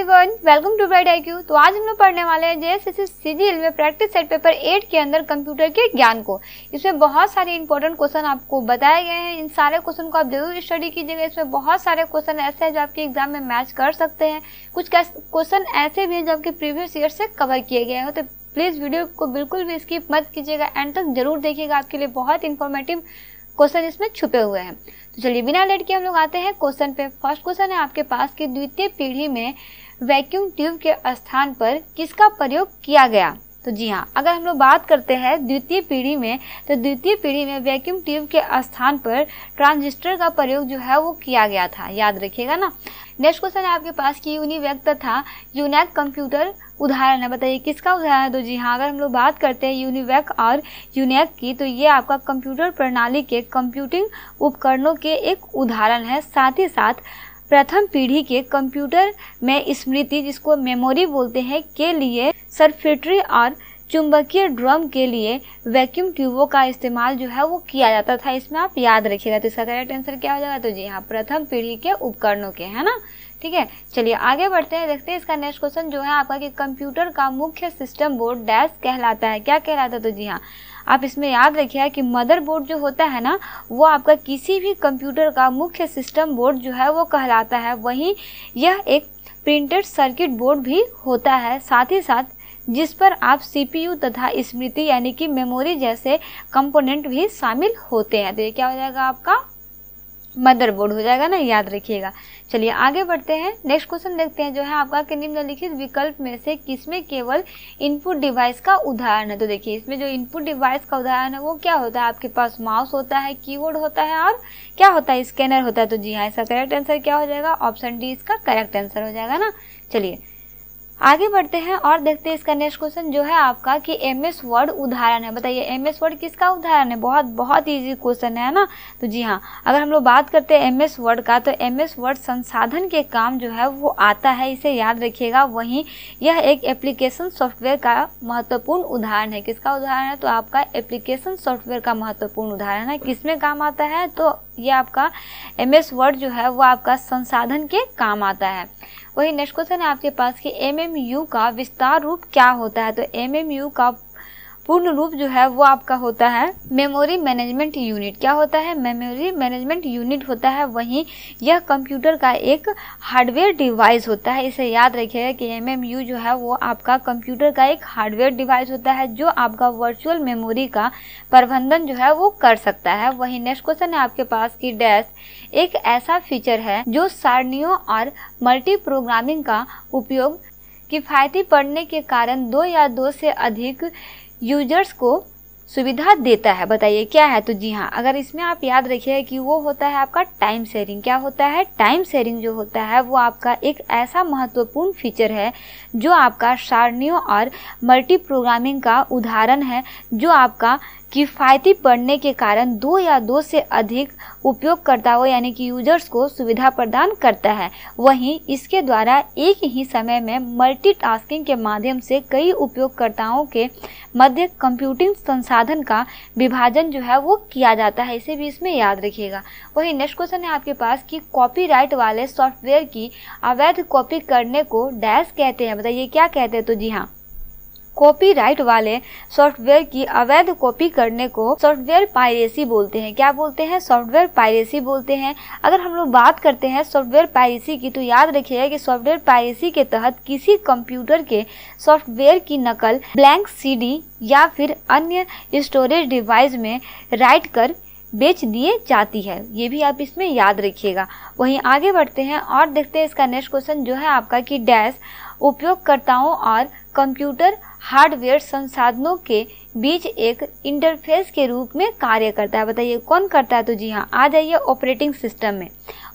everyone welcome to bright I तो आज हम लोग पढ़ने वाले हैं जेएसएससी सीजीएल में प्रैक्टिस सेट पेपर एट के अंदर कंप्यूटर के ज्ञान को इसमें बहुत सारे इंपॉर्टेंट क्वेश्चन आपको बताए गए हैं इन सारे क्वेश्चन को आप जरूर स्टडी कीजिएगा इसमें बहुत सारे क्वेश्चन ऐसे हैं जो आपके एग्जाम में मैच कर सकते हैं कुछ क्वेश्चन ऐसे भी हैं जो आपके प्रीवियस ईयर से कवर किए गए हैं तो प्लीज़ वीडियो को बिल्कुल भी स्किप मत कीजिएगा एंड तक जरूर देखिएगा आपके लिए बहुत इन्फॉर्मेटिव क्वेश्चन इसमें छुपे हुए हैं तो चलिए बिना लेट के हम लोग आते हैं क्वेश्चन पे फर्स्ट क्वेश्चन है आपके पास कि द्वितीय पीढ़ी में वैक्यूम ट्यूब के स्थान पर किसका प्रयोग किया गया तो जी हाँ अगर हम लोग बात करते हैं द्वितीय पीढ़ी में तो द्वितीय पीढ़ी में वैक्यूम ट्यूब के स्थान पर ट्रांजिस्टर का प्रयोग जो है वो किया गया था याद रखिएगा ना नेक्स्ट क्वेश्चन है आपके पास कि यूनिवेक्ट तथा यूनैक कंप्यूटर उदाहरण है बताइए किसका उदाहरण है तो जी हाँ अगर हम लोग बात करते हैं यूनिवेक और यूनैक की तो ये आपका कंप्यूटर प्रणाली के कंप्यूटिंग उपकरणों के एक उदाहरण है साथ ही साथ प्रथम पीढ़ी के कंप्यूटर में स्मृति जिसको मेमोरी बोलते हैं के लिए सर्फिटरी और चुंबकीय ड्रम के लिए वैक्यूम ट्यूबों का इस्तेमाल जो है वो किया जाता था इसमें आप याद रखिएगा तो इसका करेक्ट आंसर क्या हो जाएगा तो जी हाँ प्रथम पीढ़ी के उपकरणों के है ना ठीक है चलिए आगे बढ़ते हैं देखते हैं इसका नेक्स्ट क्वेश्चन जो है आपका कि कंप्यूटर का मुख्य सिस्टम बोर्ड डैश कहलाता है क्या कहलाता है तो जी हाँ आप इसमें याद रखिए कि मदर बोर्ड जो होता है ना वो आपका किसी भी कंप्यूटर का मुख्य सिस्टम बोर्ड जो है वो कहलाता है वहीं यह एक प्रिंटेड सर्किट बोर्ड भी होता है साथ ही साथ जिस पर आप सीपीयू तथा स्मृति यानी कि मेमोरी जैसे कंपोनेंट भी शामिल होते हैं तो ये क्या हो जाएगा आपका मदरबोर्ड हो जाएगा ना याद रखिएगा चलिए आगे बढ़ते हैं नेक्स्ट क्वेश्चन देखते हैं जो है आपका कि निम्नलिखित विकल्प में से किसमें केवल इनपुट डिवाइस का उदाहरण है तो देखिए इसमें जो इनपुट डिवाइस का उदाहरण है वो क्या होता है आपके पास माउस होता है कीबोर्ड होता है और क्या होता है स्कैनर होता है तो जी हाँ इसका करेक्ट आंसर क्या हो जाएगा ऑप्शन डी इसका करेक्ट आंसर हो जाएगा ना चलिए आगे बढ़ते हैं और देखते हैं इसका नेक्स्ट क्वेश्चन जो है आपका कि एम एस वर्ड उदाहरण है बताइए एम एस वर्ड किसका उदाहरण है बहुत बहुत इजी क्वेश्चन है ना तो जी हाँ अगर हम लोग बात करते हैं एम एस वर्ड का तो एम एस वर्ड संसाधन के काम जो है वो आता है इसे याद रखिएगा वहीं यह एक एप्लीकेशन सॉफ्टवेयर का महत्वपूर्ण उदाहरण है किसका उदाहरण है तो आपका एप्लीकेशन सॉफ्टवेयर का महत्वपूर्ण उदाहरण है किसमें काम आता है तो ये आपका एम एस वर्ड जो है वो आपका संसाधन के काम आता है वही नेक्स्ट क्वेश्चन है आपके पास कि एम एम यू का विस्तार रूप क्या होता है तो एम एम यू का पूर्ण रूप जो है वो आपका होता है मेमोरी मैनेजमेंट यूनिट क्या होता है मेमोरी मैनेजमेंट यूनिट होता है वहीं यह कंप्यूटर का एक हार्डवेयर डिवाइस होता है इसे याद रखिएगा कि एम जो है वो आपका कंप्यूटर का एक हार्डवेयर डिवाइस होता है जो आपका वर्चुअल मेमोरी का प्रबंधन जो है वो कर सकता है वहीं नेक्स्ट क्वेश्चन है आपके पास की डैश एक ऐसा फीचर है जो सारणियों और मल्टी प्रोग्रामिंग का उपयोग किफ़ायती पढ़ने के कारण दो या दो से अधिक यूजर्स को सुविधा देता है बताइए क्या है तो जी हाँ अगर इसमें आप याद रखिए कि वो होता है आपका टाइम शेयरिंग क्या होता है टाइम शेयरिंग जो होता है वो आपका एक ऐसा महत्वपूर्ण फीचर है जो आपका सारणियों और मल्टी प्रोग्रामिंग का उदाहरण है जो आपका किफ़ायती पड़ने के कारण दो या दो से अधिक उपयोगकर्ताओं यानी कि यूजर्स को सुविधा प्रदान करता है वहीं इसके द्वारा एक ही समय में मल्टीटास्किंग के माध्यम से कई उपयोगकर्ताओं के मध्य कंप्यूटिंग संसाधन का विभाजन जो है वो किया जाता है इसे भी इसमें याद रखिएगा वहीं नेक्स्ट क्वेश्चन है आपके पास कि कॉपी वाले सॉफ्टवेयर की अवैध कॉपी करने को डैश कहते हैं बताइए क्या कहते हैं तो जी हाँ कॉपीराइट वाले सॉफ्टवेयर की अवैध कॉपी करने को सॉफ्टवेयर पायरेसी बोलते हैं क्या बोलते हैं सॉफ्टवेयर पायरेसी बोलते हैं अगर हम लोग बात करते हैं सॉफ्टवेयर पायरेसी की तो याद रखिएगा कि सॉफ्टवेयर पायरेसी के तहत किसी कंप्यूटर के सॉफ्टवेयर की नकल ब्लैंक सीडी या फिर अन्य स्टोरेज डिवाइस में राइट कर बेच दिए जाती है ये भी आप इसमें याद रखिएगा वहीं आगे बढ़ते हैं और देखते हैं इसका नेक्स्ट क्वेश्चन जो है आपका कि डैश उपयोगकर्ताओं और कंप्यूटर हार्डवेयर संसाधनों के बीच एक इंटरफेस के रूप में कार्य करता है बताइए कौन करता है तो जी हाँ आ जाइए ऑपरेटिंग सिस्टम में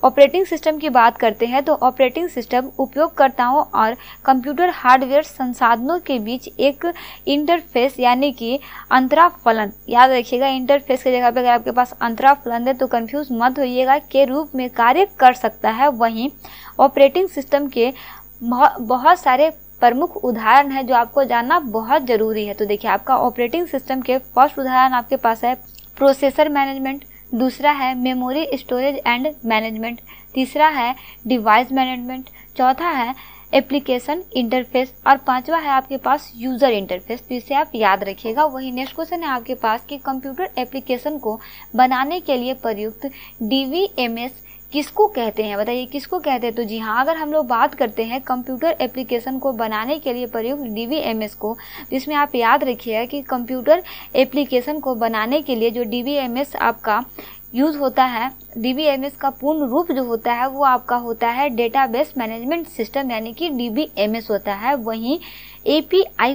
ऑपरेटिंग सिस्टम की बात करते हैं तो ऑपरेटिंग सिस्टम उपयोगकर्ताओं और कंप्यूटर हार्डवेयर संसाधनों के बीच एक इंटरफेस यानी कि अंतराफलन याद रखिएगा इंटरफेस की जगह पर अगर आपके पास अंतराफलन है तो कन्फ्यूज़ मत होइएगा के रूप में कार्य कर सकता है वहीं ऑपरेटिंग सिस्टम के बहुत सारे प्रमुख उदाहरण है जो आपको जानना बहुत ज़रूरी है तो देखिए आपका ऑपरेटिंग सिस्टम के फर्स्ट उदाहरण आपके पास है प्रोसेसर मैनेजमेंट दूसरा है मेमोरी स्टोरेज एंड मैनेजमेंट तीसरा है डिवाइस मैनेजमेंट चौथा है एप्लीकेशन इंटरफेस और पांचवा है आपके पास यूज़र इंटरफेस तो इसे आप याद रखिएगा वही नेक्स्ट क्वेश्चन है आपके पास कि कंप्यूटर एप्लीकेशन को बनाने के लिए प्रयुक्त डी वी एम एस किसको कहते हैं बताइए किसको कहते हैं तो जी हाँ अगर हम लोग बात करते हैं कंप्यूटर एप्लीकेशन को बनाने के लिए प्रयुक्त डी को जिसमें आप याद रखिएगा कि कंप्यूटर एप्लीकेशन को बनाने के लिए जो डी आपका यूज़ होता है डी का पूर्ण रूप जो होता है वो आपका होता है डेटाबेस मैनेजमेंट सिस्टम यानी कि डी होता है वहीं ए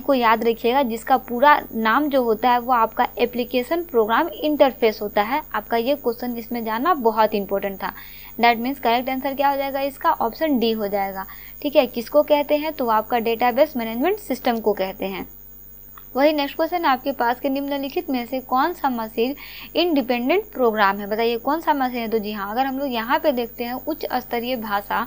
को याद रखिएगा जिसका पूरा नाम जो होता है वो आपका एप्लीकेशन प्रोग्राम इंटरफेस होता है आपका ये क्वेश्चन इसमें जाना बहुत इंपॉर्टेंट था दैट मीन्स करेक्ट आंसर क्या हो जाएगा इसका ऑप्शन डी हो जाएगा ठीक है किसको कहते हैं तो आपका डेटाबेस मैनेजमेंट सिस्टम को कहते हैं वही नेक्स्ट क्वेश्चन आपके पास के निम्नलिखित में से कौन सा मशीन इंडिपेंडेंट प्रोग्राम है बताइए कौन सा मशीन है तो जी हाँ अगर हम लोग यहाँ पे देखते हैं उच्च स्तरीय भाषा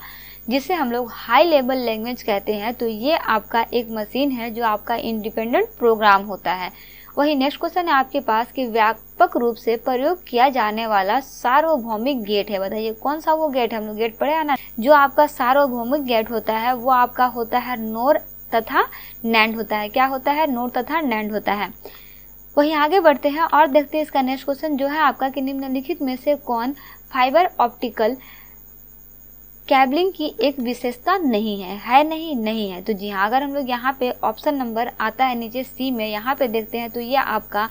जिसे हम लोग हाई लेवल लैंग्वेज कहते हैं तो ये आपका एक मशीन है जो आपका इंडिपेंडेंट प्रोग्राम होता है वही नेक्स्ट क्वेश्चन है आपके पास कि व्यापक रूप से प्रयोग किया जाने वाला सार्वभौमिक गेट है बताइए कौन सा वो गेट है हम लोग गेट पढ़े आना जो आपका सार्वभौमिक गेट होता है वो आपका होता है नोर तथा नैंड होता है क्या होता है नोर तथा नैंड होता है वही आगे बढ़ते हैं और देखते हैं इसका नेक्स्ट क्वेश्चन जो है आपका कि निम्नलिखित में से कौन फाइबर ऑप्टिकल कैबलिंग की एक विशेषता नहीं है है नहीं नहीं है तो जी हाँ अगर हम लोग यहाँ पे ऑप्शन नंबर आता है नीचे सी में यहाँ पे देखते हैं तो ये आपका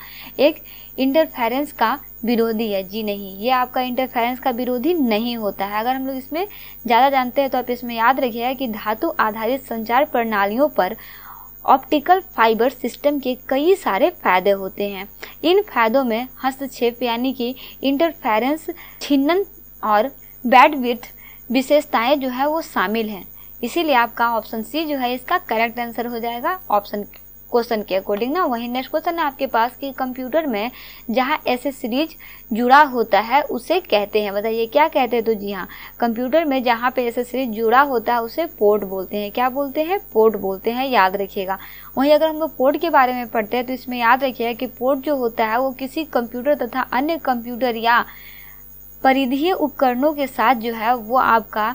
एक इंटरफेरेंस का विरोधी है जी नहीं ये आपका इंटरफेरेंस का विरोधी नहीं होता है अगर हम लोग इसमें ज़्यादा जानते हैं तो आप इसमें याद रखिएगा कि धातु आधारित संचार प्रणालियों पर ऑप्टिकल फाइबर सिस्टम के कई सारे फायदे होते हैं इन फायदों में हस्तक्षेप यानी कि इंटरफेरेंस छिन्नन और बैडविथ विशेषताएं जो है वो शामिल हैं इसीलिए आपका ऑप्शन सी जो है इसका करेक्ट आंसर हो जाएगा ऑप्शन क्वेश्चन के अकॉर्डिंग ना वही नेक्स्ट क्वेश्चन है आपके पास कि कंप्यूटर में जहाँ ऐसे सीरीज जुड़ा होता है उसे कहते हैं बताइए क्या कहते हैं तो जी हाँ कंप्यूटर में जहाँ पे ऐसे सीरीज जुड़ा होता है उसे पोर्ट बोलते हैं क्या बोलते हैं पोर्ट बोलते हैं याद रखिएगा वहीं अगर हम लोग पोर्ट के बारे में पढ़ते हैं तो इसमें याद रखिएगा कि पोर्ट जो होता है वो किसी कंप्यूटर तथा अन्य कंप्यूटर या परिधीय उपकरणों के साथ जो है वो आपका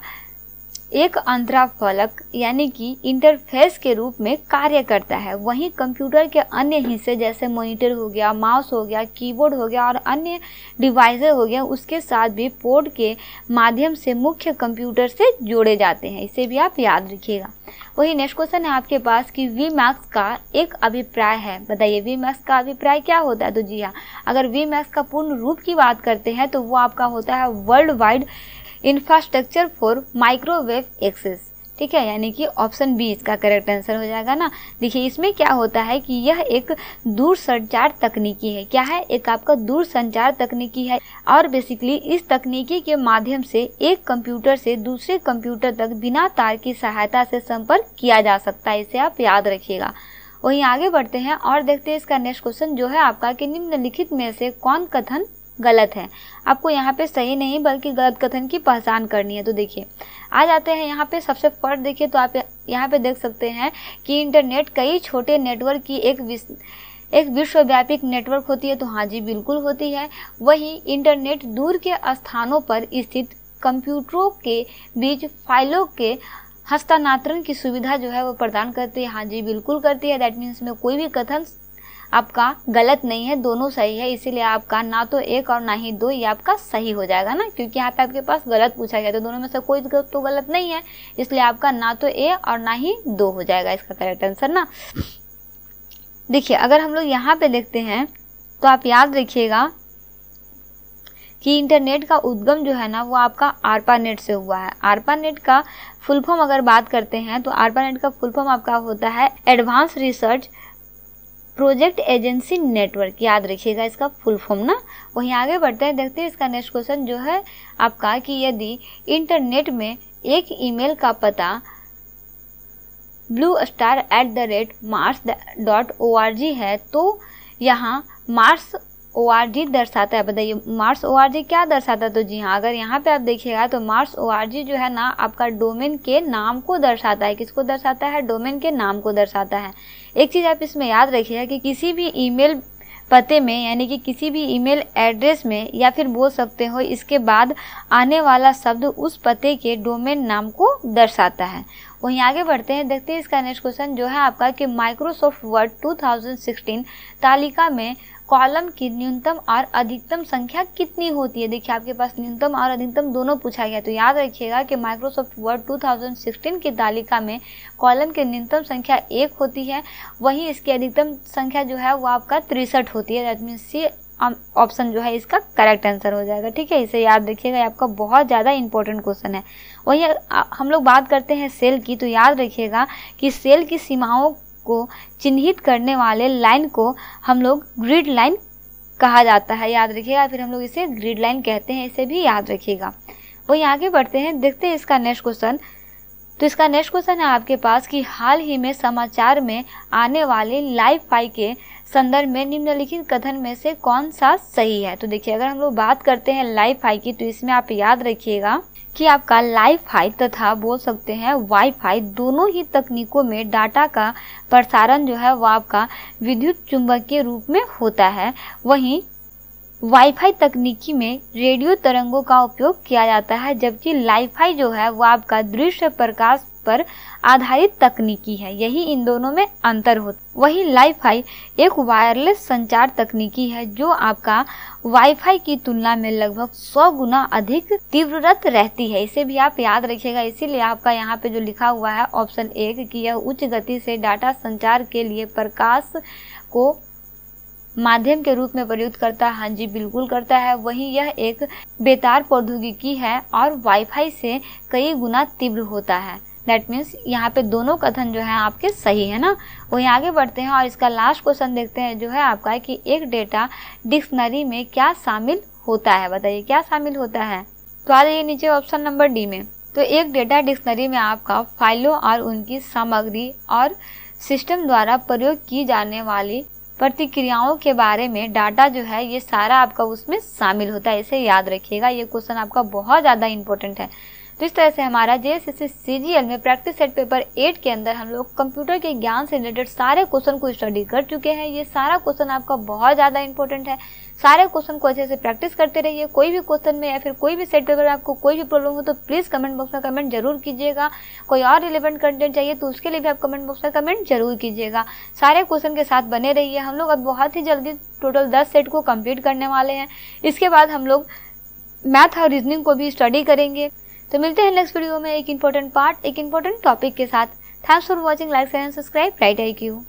एक अंतराफलक यानी कि इंटरफेस के रूप में कार्य करता है वहीं कंप्यूटर के अन्य हिस्से जैसे मॉनिटर हो गया माउस हो गया कीबोर्ड हो गया और अन्य डिवाइस हो गया उसके साथ भी पोर्ट के माध्यम से मुख्य कंप्यूटर से जोड़े जाते हैं इसे भी आप याद रखिएगा वही नेक्स्ट क्वेश्चन है आपके पास कि वी मैक्स का एक अभिप्राय है बताइए वी मैक्स का अभिप्राय क्या होता है तो जी हाँ अगर वी मैक्स का पूर्ण रूप की बात करते हैं तो वो आपका होता है world wide infrastructure for microwave access ठीक है यानी कि ऑप्शन बी इसका करेक्ट आंसर हो जाएगा ना देखिए इसमें क्या होता है कि यह एक दूर संचार तकनीकी है क्या है एक आपका दूर संचार तकनीकी है और बेसिकली इस तकनीकी के माध्यम से एक कंप्यूटर से दूसरे कंप्यूटर तक बिना तार की सहायता से संपर्क किया जा सकता है इसे आप याद रखिएगा वहीं आगे बढ़ते हैं और देखते हैं इसका नेक्स्ट क्वेश्चन जो है आपका कि निम्नलिखित में से कौन कथन गलत है आपको यहाँ पे सही नहीं बल्कि गलत कथन की पहचान करनी है तो देखिए आ जाते हैं यहाँ पे सबसे फर्स्ट देखिए तो आप यहाँ पे देख सकते हैं कि इंटरनेट कई छोटे नेटवर्क की एक विश एक विश्वव्यापी नेटवर्क होती है तो हाँ जी बिल्कुल होती है वही इंटरनेट दूर के स्थानों पर स्थित कंप्यूटरों के बीच फाइलों के हस्तांतरण की सुविधा जो है वो प्रदान करती है हाँ जी बिल्कुल करती है दैट मीन्स में कोई भी कथन आपका गलत नहीं है दोनों सही है इसीलिए आपका ना तो एक और ना ही दो ये आपका सही हो जाएगा ना क्योंकि यहाँ पे आपके पास गलत पूछा गया तो दोनों में से कोई तो, तो गलत नहीं है इसलिए आपका ना तो ए और ना ही दो हो जाएगा इसका करेक्ट आंसर ना देखिए अगर हम लोग यहाँ पे देखते हैं तो आप याद रखिएगा कि इंटरनेट का उद्गम जो है ना वो आपका आरपानेट से हुआ है आरपानेट का फुल फॉर्म अगर बात करते हैं तो आरपानेट का फुल फॉर्म आपका होता है advance research project agency network याद रखिएगा इसका फुल फॉर्म ना वहीं आगे बढ़ते हैं देखते हैं इसका नेक्स्ट क्वेश्चन जो है आपका कि यदि इंटरनेट में एक ईमेल का पता blue star at the rate mars dot O R G है तो यहाँ मार्स ओ दर्शाता है बताइए मार्स ओ क्या दर्शाता है तो जी हाँ अगर यहाँ पे आप देखिएगा तो मार्स ओ जो है ना आपका डोमेन के नाम को दर्शाता है किसको दर्शाता है डोमेन के नाम को दर्शाता है एक चीज़ आप इसमें याद रखिएगा कि किसी भी ईमेल पते में यानी कि किसी भी ईमेल एड्रेस में या फिर बोल सकते हो इसके बाद आने वाला शब्द उस पते के डोमेन नाम को दर्शाता है वहीं आगे बढ़ते हैं देखते हैं इसका नेक्स्ट क्वेश्चन जो है आपका कि माइक्रोसॉफ्ट वर्ड 2016 तालिका में कॉलम की न्यूनतम और अधिकतम संख्या कितनी होती है देखिए आपके पास न्यूनतम और अधिकतम दोनों पूछा गया तो याद रखिएगा कि माइक्रोसॉफ्ट वर्ड 2016 की तालिका में कॉलम की न्यूनतम संख्या एक होती है वहीं इसकी अधिकतम संख्या जो है वो आपका तिरसठ होती है दैट मीन्स सी ऑप्शन जो है इसका करेक्ट आंसर हो जाएगा ठीक है इसे याद रखिएगा आपका बहुत ज़्यादा इंपॉर्टेंट क्वेश्चन है वही हम लोग बात करते हैं सेल की तो याद रखिएगा कि सेल की सीमाओं को चिन्हित करने वाले लाइन को हम लोग ग्रिड लाइन कहा जाता है याद रखिएगा फिर हम लोग इसे ग्रिड लाइन कहते हैं इसे भी याद रखिएगा वही आगे बढ़ते हैं देखते हैं इसका नेक्स्ट क्वेश्चन तो इसका नेक्स्ट क्वेश्चन है आपके पास कि हाल ही में समाचार में आने वाले लाइफ फाई के संदर्भ में निम्नलिखित कथन में से कौन सा सही है तो देखिए अगर हम लोग बात करते हैं लाइफ फाई की तो इसमें आप याद रखिएगा कि आपका लाइफ फाई तथा बोल सकते हैं वाईफाई दोनों ही तकनीकों में डाटा का प्रसारण जो है वो आपका विद्युत चुंबक के रूप में होता है वहीं वाईफाई तकनीकी में रेडियो तरंगों का उपयोग किया जाता है जबकि लाईफाई जो है वो आपका दृश्य प्रकाश पर आधारित तकनीकी है यही इन दोनों में अंतर होता वही लाईफाई एक वायरलेस संचार तकनीकी है जो आपका वाईफाई की तुलना में लगभग 100 गुना अधिक तीव्ररत रहती है इसे भी आप याद रखिएगा इसीलिए आपका यहाँ पे जो लिखा हुआ है ऑप्शन एक कि यह उच्च गति से डाटा संचार के लिए प्रकाश को माध्यम के रूप में प्रयुक्त करता है हाँ जी बिल्कुल करता है वहीं यह एक बेतार प्रौद्योगिकी है और वाईफाई से कई गुना तीव्र होता है दैट मीन्स यहाँ पे दोनों कथन जो है आपके सही है ना वहीं आगे बढ़ते हैं और इसका लास्ट क्वेश्चन देखते हैं जो है आपका है कि एक डेटा डिक्शनरी में क्या शामिल होता है बताइए क्या शामिल होता है तो आ जाइए नीचे ऑप्शन नंबर डी में तो एक डेटा डिक्शनरी में आपका फाइलों और उनकी सामग्री और सिस्टम द्वारा प्रयोग की जाने वाली प्रतिक्रियाओं के बारे में डाटा जो है ये सारा आपका उसमें शामिल होता है इसे याद रखिएगा ये क्वेश्चन आपका बहुत ज़्यादा इंपॉर्टेंट है तो इस तरह से हमारा जे एस में प्रैक्टिस सेट पेपर एट के अंदर हम लोग कंप्यूटर के ज्ञान से रिलेटेड सारे क्वेश्चन को स्टडी कर चुके हैं ये सारा क्वेश्चन आपका बहुत ज़्यादा इंपॉर्टेंट है सारे क्वेश्चन को अच्छे से प्रैक्टिस करते रहिए कोई भी क्वेश्चन में या फिर कोई भी सेट पेपर में आपको कोई भी प्रॉब्लम हो तो प्लीज़ कमेंट बॉक्स में कमेंट जरूर कीजिएगा कोई और रिलेवेंट कंटेंट चाहिए तो उसके लिए भी आप कमेंट बॉक्स में कमेंट जरूर कीजिएगा सारे क्वेश्चन के साथ बने रहिए हम लोग अब बहुत ही जल्दी टोटल दस सेट को कम्प्लीट करने वाले हैं इसके बाद हम लोग मैथ और रीजनिंग को भी स्टडी करेंगे तो मिलते हैं नेक्स्ट वीडियो में एक इंपॉर्टेंट पार्ट एक इंपॉर्टेंट टॉपिक के साथ thanks for watching like and subscribe right I Q